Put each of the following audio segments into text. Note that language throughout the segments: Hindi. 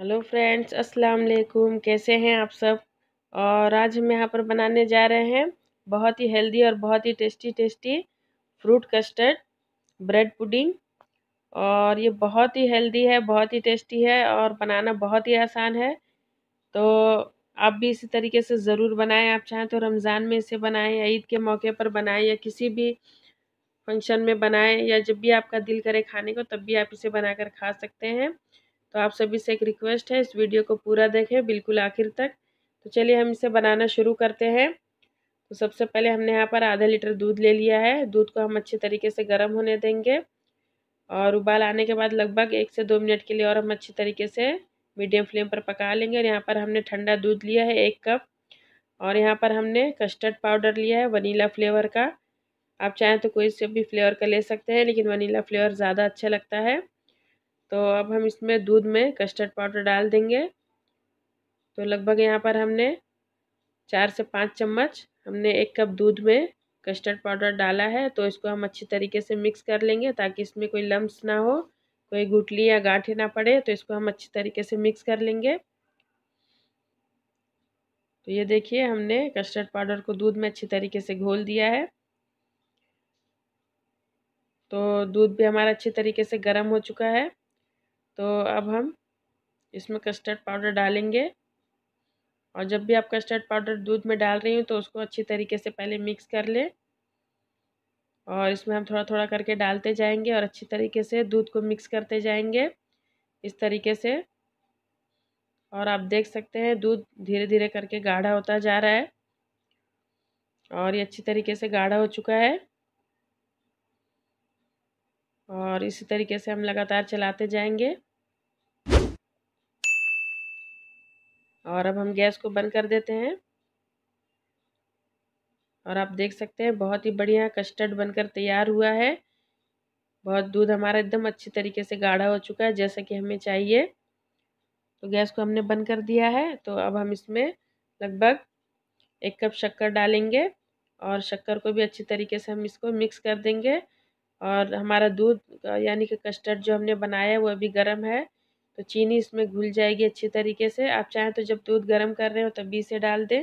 हेलो फ्रेंड्स अस्सलाम वालेकुम कैसे हैं आप सब और आज हम यहाँ पर बनाने जा रहे हैं बहुत ही हेल्दी और बहुत ही tasty tasty fruit custard bread pudding और ये बहुत ही हेल्दी है बहुत ही टेस्टी है और बनाना बहुत ही आसान है तो आप भी इसी तरीके से ज़रूर बनाएं आप चाहें तो रमज़ान में इसे बनाएं या ईद के मौके पर बनाएं या किसी भी फंक्शन में बनाएं या जब भी आपका दिल करे खाने को तब भी आप इसे बनाकर खा सकते हैं तो आप सभी से एक रिक्वेस्ट है इस वीडियो को पूरा देखें बिल्कुल आखिर तक तो चलिए हम इसे बनाना शुरू करते हैं तो सबसे पहले हमने यहाँ पर आधा लीटर दूध ले लिया है दूध को हम अच्छे तरीके से गर्म होने देंगे और उबाल आने के बाद लगभग एक से दो मिनट के लिए और हम अच्छी तरीके से मीडियम फ्लेम पर पका लेंगे और यहाँ पर हमने ठंडा दूध लिया है एक कप और यहाँ पर हमने कस्टर्ड पाउडर लिया है वनीला फ्लेवर का आप चाहें तो कोई से भी फ्लेवर का ले सकते हैं लेकिन वनीला फ्लेवर ज़्यादा अच्छा लगता है तो अब हम इसमें दूध में कस्टर्ड पाउडर डाल देंगे तो लगभग यहाँ पर हमने चार से पाँच चम्मच हमने एक कप दूध में कस्टर्ड पाउडर डाला है तो इसको हम अच्छी तरीके से मिक्स कर लेंगे ताकि इसमें कोई लम्ब ना हो कोई गुटली या गांठे ना पड़े तो इसको हम अच्छी तरीके से मिक्स कर लेंगे तो ये देखिए हमने कस्टर्ड पाउडर को दूध में अच्छी तरीके से घोल दिया है तो दूध भी हमारा अच्छे तरीके से गर्म हो चुका है तो अब हम इसमें कस्टर्ड पाउडर डालेंगे और जब भी आप कस्टर्ड पाउडर दूध में डाल रही हूँ तो उसको अच्छी तरीके से पहले मिक्स कर लें और इसमें हम थोड़ा थोड़ा करके डालते जाएंगे और अच्छी तरीके से दूध को मिक्स करते जाएंगे इस तरीके से और आप देख सकते हैं दूध धीरे धीरे करके गाढ़ा होता जा रहा है और ये अच्छी तरीके से गाढ़ा हो चुका है और इसी तरीके से हम लगातार चलाते जाएंगे और अब हम गैस को बंद कर देते हैं और आप देख सकते हैं बहुत ही बढ़िया कस्टर्ड बनकर तैयार हुआ है बहुत दूध हमारा एकदम अच्छी तरीके से गाढ़ा हो चुका है जैसा कि हमें चाहिए तो गैस को हमने बंद कर दिया है तो अब हम इसमें लगभग एक कप शक्कर डालेंगे और शक्कर को भी अच्छी तरीके से हम इसको मिक्स कर देंगे और हमारा दूध यानी कि कस्टर्ड जो हमने बनाया है वो अभी गर्म है तो चीनी इसमें घुल जाएगी अच्छी तरीके से आप चाहें तो जब दूध गर्म कर रहे हो तब भी इसे डाल दें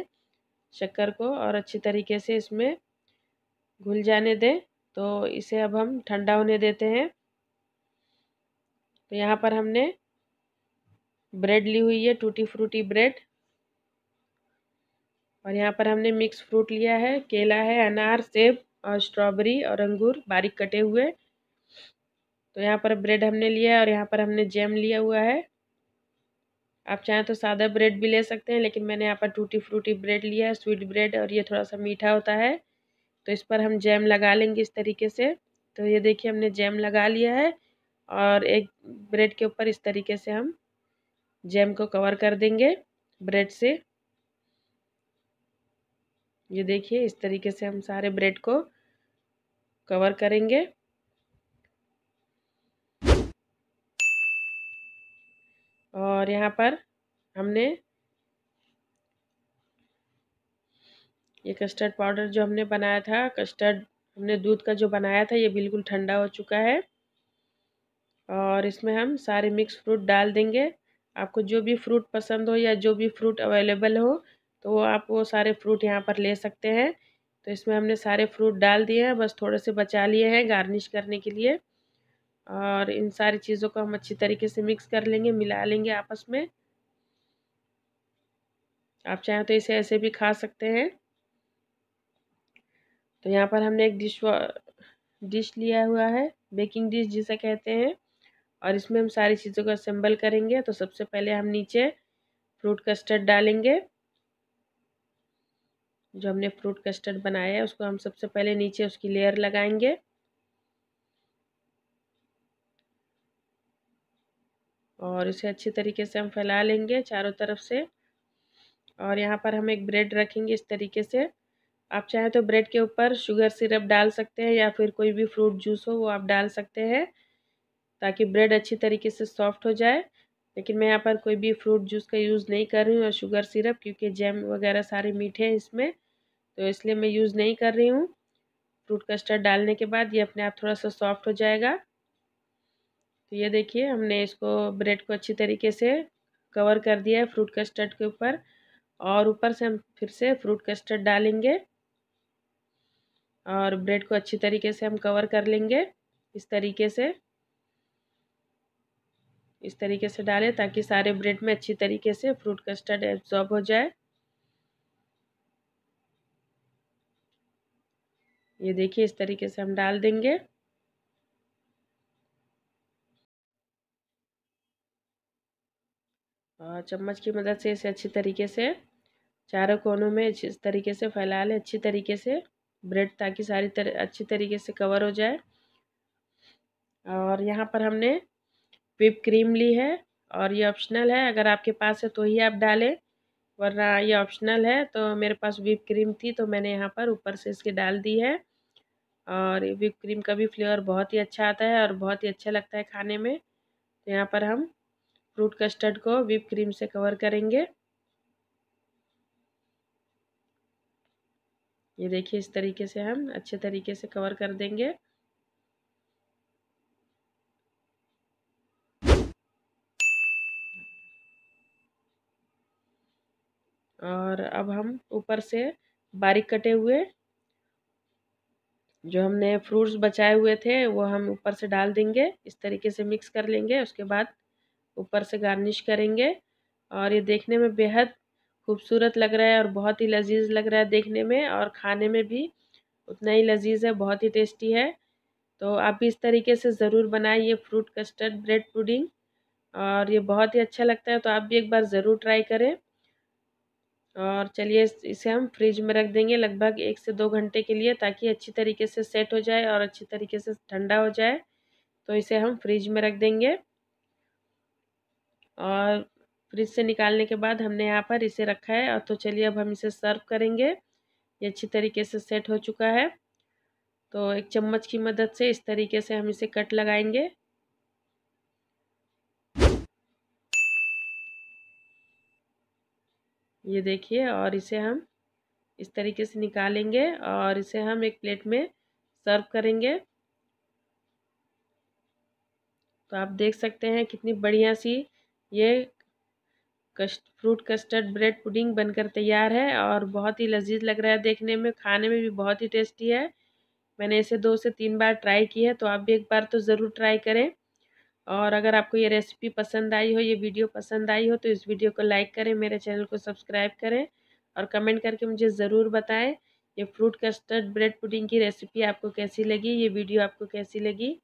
शक्कर को और अच्छी तरीके से इसमें घुल जाने दें तो इसे अब हम ठंडा होने देते हैं तो यहाँ पर हमने ब्रेड ली हुई है टूटी फ्रूटी ब्रेड और यहाँ पर हमने मिक्स फ्रूट लिया है केला है अनार सेब और स्ट्रॉबेरी और अंगूर बारीक कटे हुए तो यहाँ पर ब्रेड हमने लिया है और यहाँ पर हमने जैम लिया हुआ है आप चाहें तो सादा ब्रेड भी ले सकते हैं लेकिन मैंने यहाँ पर टूटी फ्रूटी ब्रेड लिया है स्वीट ब्रेड और ये थोड़ा सा मीठा होता है तो इस पर हम जैम लगा लेंगे इस तरीके से तो ये देखिए हमने जैम लगा लिया है और एक ब्रेड के ऊपर इस तरीके से हम जैम को कवर कर देंगे ब्रेड से ये देखिए इस तरीके से हम सारे ब्रेड को कवर करेंगे और यहाँ पर हमने ये कस्टर्ड पाउडर जो हमने बनाया था कस्टर्ड हमने दूध का जो बनाया था ये बिल्कुल ठंडा हो चुका है और इसमें हम सारे मिक्स फ्रूट डाल देंगे आपको जो भी फ्रूट पसंद हो या जो भी फ्रूट अवेलेबल हो तो आप वो सारे फ्रूट यहाँ पर ले सकते हैं तो इसमें हमने सारे फ्रूट डाल दिए हैं बस थोड़े से बचा लिए हैं गार्निश करने के लिए और इन सारी चीज़ों को हम अच्छी तरीके से मिक्स कर लेंगे मिला लेंगे आपस में आप चाहें तो इसे ऐसे भी खा सकते हैं तो यहाँ पर हमने एक डिश डिश लिया हुआ है बेकिंग डिश जिसे कहते हैं और इसमें हम सारी चीज़ों को असेंबल करेंगे तो सबसे पहले हम नीचे फ्रूट कस्टर्ड डालेंगे जो हमने फ्रूट कस्टर्ड बनाया है उसको हम सबसे पहले नीचे उसकी लेयर लगाएंगे और इसे अच्छी तरीके से हम फैला लेंगे चारों तरफ से और यहाँ पर हम एक ब्रेड रखेंगे इस तरीके से आप चाहें तो ब्रेड के ऊपर शुगर सिरप डाल सकते हैं या फिर कोई भी फ्रूट जूस हो वो आप डाल सकते हैं ताकि ब्रेड अच्छी तरीके से सॉफ्ट हो जाए लेकिन मैं यहाँ पर कोई भी फ्रूट जूस का यूज़ नहीं कर रही हूँ और शुगर सिरप क्योंकि जैम वगैरह सारे मीठे हैं इसमें तो इसलिए मैं यूज़ नहीं कर रही हूँ फ्रूट कस्टर्ड डालने के बाद ये अपने आप थोड़ा सा सॉफ्ट हो जाएगा तो ये देखिए हमने इसको ब्रेड को अच्छी तरीके से कवर कर दिया है फ्रूट कस्टर्ड के ऊपर और ऊपर से हम फिर से फ्रूट कस्टर्ड डालेंगे और ब्रेड को अच्छी तरीके से हम कवर कर लेंगे इस तरीके से इस तरीके से डालें ताकि सारे ब्रेड में अच्छी तरीके से फ्रूट कस्टर्ड एब्जॉर्ब हो जाए ये देखिए इस तरीके से हम डाल देंगे और हाँ, चम्मच की मदद से इसे अच्छी तरीके से चारों कोनों में इस तरीके से फैला लें अच्छी तरीके से ब्रेड ताकि सारी तर अच्छी तरीके से कवर हो जाए और यहाँ पर हमने विप क्रीम ली है और ये ऑप्शनल है अगर आपके पास है तो ही आप डालें वरना ये ऑप्शनल है तो मेरे पास विप क्रीम थी तो मैंने यहाँ पर ऊपर से इसके डाल दी है और विप क्रीम का भी फ्लेवर बहुत ही अच्छा आता है और बहुत ही अच्छा लगता है खाने में तो यहाँ पर हम फ्रूट कस्टर्ड को विप क्रीम से कवर करेंगे ये देखिए इस तरीके से हम अच्छे तरीके से कवर कर देंगे और अब हम ऊपर से बारीक कटे हुए जो हमने फ्रूट्स बचाए हुए थे वो हम ऊपर से डाल देंगे इस तरीके से मिक्स कर लेंगे उसके बाद ऊपर से गार्निश करेंगे और ये देखने में बेहद खूबसूरत लग रहा है और बहुत ही लजीज लग रहा है देखने में और खाने में भी उतना ही लजीज है बहुत ही टेस्टी है तो आप भी इस तरीके से ज़रूर बनाएं ये फ्रूट कस्टर्ड ब्रेड पुडिंग और ये बहुत ही अच्छा लगता है तो आप भी एक बार ज़रूर ट्राई करें और चलिए इसे हम फ्रिज में रख देंगे लगभग एक से दो घंटे के लिए ताकि अच्छी तरीके से सेट हो जाए और अच्छी तरीके से ठंडा हो जाए तो इसे हम फ्रिज में रख देंगे और फ्रिज से निकालने के बाद हमने यहाँ पर इसे रखा है और तो चलिए अब हम इसे सर्व करेंगे ये अच्छी तरीके से सेट हो चुका है तो एक चम्मच की मदद से इस तरीके से हम इसे कट लगाएंगे ये देखिए और इसे हम इस तरीके से निकालेंगे और इसे हम एक प्लेट में सर्व करेंगे तो आप देख सकते हैं कितनी बढ़िया सी ये कस्ट फ्रूट कस्टर्ड ब्रेड पुडिंग बनकर तैयार है और बहुत ही लजीज लग रहा है देखने में खाने में भी बहुत ही टेस्टी है मैंने इसे दो से तीन बार ट्राई की है तो आप भी एक बार तो ज़रूर ट्राई करें और अगर आपको ये रेसिपी पसंद आई हो ये वीडियो पसंद आई हो तो इस वीडियो को लाइक करें मेरे चैनल को सब्सक्राइब करें और कमेंट करके मुझे ज़रूर बताएं ये फ्रूट कस्टर्ड ब्रेड पुडिंग की रेसिपी आपको कैसी लगी ये वीडियो आपको कैसी लगी